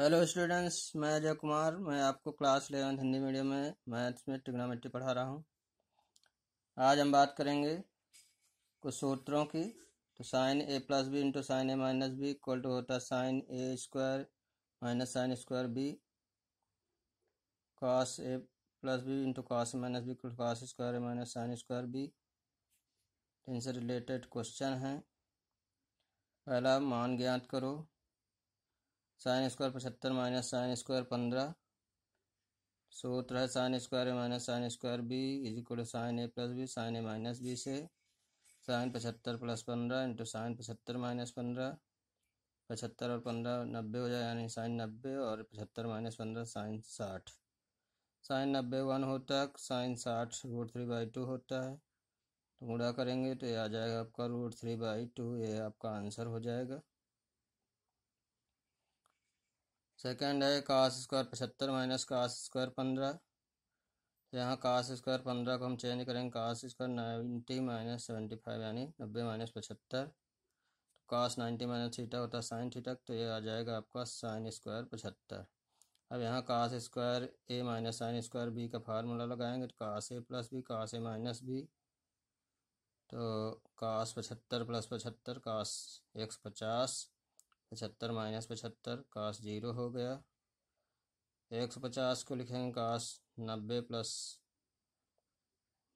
hello students मैं अजय कुमार मैं आपको क्लास इलेवन हिंदी मीडियम में मैथ्स में ट्रिग्नोमेट्री पढ़ा रहा हूँ आज हम बात करेंगे कुछ सूत्रों की तो sine a plus b into sine a minus b equal to होता है sine a square minus sine square b cos a plus b into cos minus b equal cos square a minus sine square b इनसे related question हैं पहला मान ज्ञात करो sine square पचहत्तर माइनस साइन स्क्वायर पंद्रह सूत्र है sine square minus sine square b is equal to sine a plus B sign a minus b से साइन पचहत्तर प्लस पंद्रह इंटू साइन पचहत्तर माइनस पंद्रह पचहत्तर और पंद्रह नब्बे हो जाए यानी साइन नब्बे और पचहत्तर माइनस पंद्रह साइन साठ साइन नब्बे वन होता है साइन साठ रूट थ्री बाई टू होता है तो गुणा करेंगे तो ये आ जाएगा आपका रूट थ्री बाई टू ये आपका आंसर हो जाएगा सेकेंड है कास स्क्वायर पचहत्तर माइनस कास स्क्वायर पंद्रह तो यहाँ कास स्क्वायर पंद्रह को हम चेंज करेंगे cos square ninety minus seventy five यानी नब्बे माइनस पचहत्तर तो कास नाइन्टी माइनस थीटा होता है साइन थीटा तो ये आ जाएगा आपका साइन स्क्वायर पचहत्तर अब यहाँ cos square a minus sine square b का फार्मूला लगाएंगे तो cos a plus b cos a minus b तो कास पचहत्तर प्लस पचहत्तर कास एक सौ पचास पचहत्तर माइनस पचहत्तर कास जीरो हो गया एक सौ पचास को लिखेंगे कास नब्बे प्लस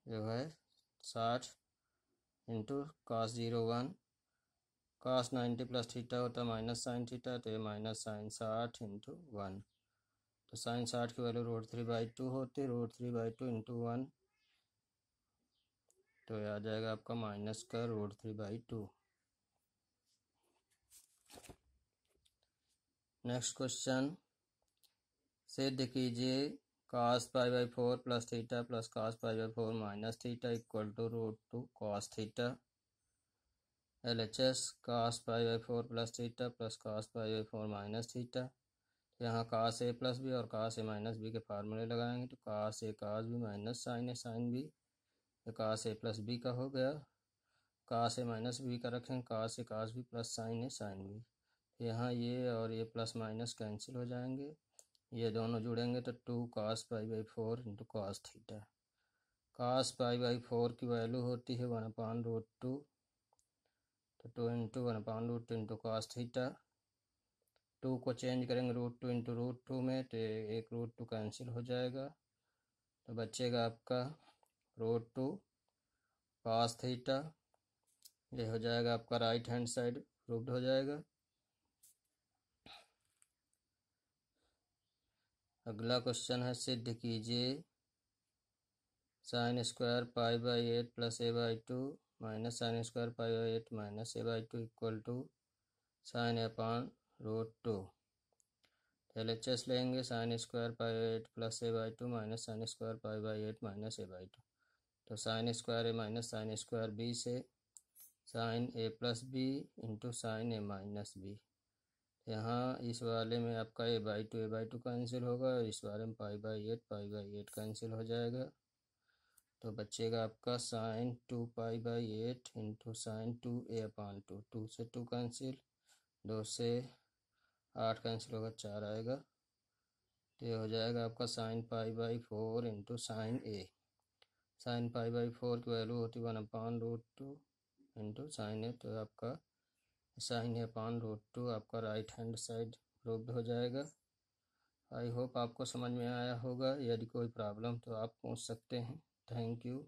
जो है साठ into cos zero one cos ninety plus theta होता माइनस साइन थीटा तो ये माइनस साइन साठ इंटू वन तो साइन साठ की value root three by two होती root three by two into one तो ये आ जाएगा आपका माइनस का root three by two next question सिद्ध कीजिए cos five by four plus theta plus cos five by four minus theta equal to root two cos theta L H S cos five by four plus theta plus cos five by four minus theta यहाँ cos a plus B और कास a minus B के फार्मूले लगाएंगे तो cos a cos b minus sine a sine b तो a plus B का हो गया कास ए माइनस बी का रखेंगे cos a cos b plus sine a sine b यहाँ ये और ये प्लस माइनस कैंसिल हो जाएंगे ये दोनों जुड़ेंगे तो two cos pi by four into cos theta cos pi by four की वैल्यू होती है वन अपॉन रूट टू तो two into one upon root two into cos theta two को चेंज करेंगे root two into root two में तो एक root two cancel हो जाएगा तो बचेगा आपका रूट टू कास थीटा ये हो जाएगा आपका राइट हैंड साइड प्रूव्ड हो जाएगा अगला क्वेश्चन है सिद्ध कीजिए sine square pi by eight plus a by two minus sine square pi by eight minus a by two equal to sine upon root two L H S लेंगे sine square pi by eight plus a by two minus sine square pi by eight minus a by two तो sine square a minus sine square b से sine a plus b into sine a minus B यहाँ इस वाले में आपका a by two a by two cancel होगा और इस वाले में pi by eight pi by eight cancel हो जाएगा तो बचेगा आपका sine two pi by eight into sine two a upon two two से टू कैंसिल दो से आठ कैंसिल होगा चार आएगा तो ये हो जाएगा आपका sine pi by four into sine a sine pi by four की वैल्यू होती है one upon root two into sine a तो आपका साइन है पान रूट टू आपका राइट हैंड साइड प्रूव्ड हो जाएगा आई होप आपको समझ में आया होगा यदि कोई प्रॉब्लम तो आप पूछ सकते हैं थैंक यू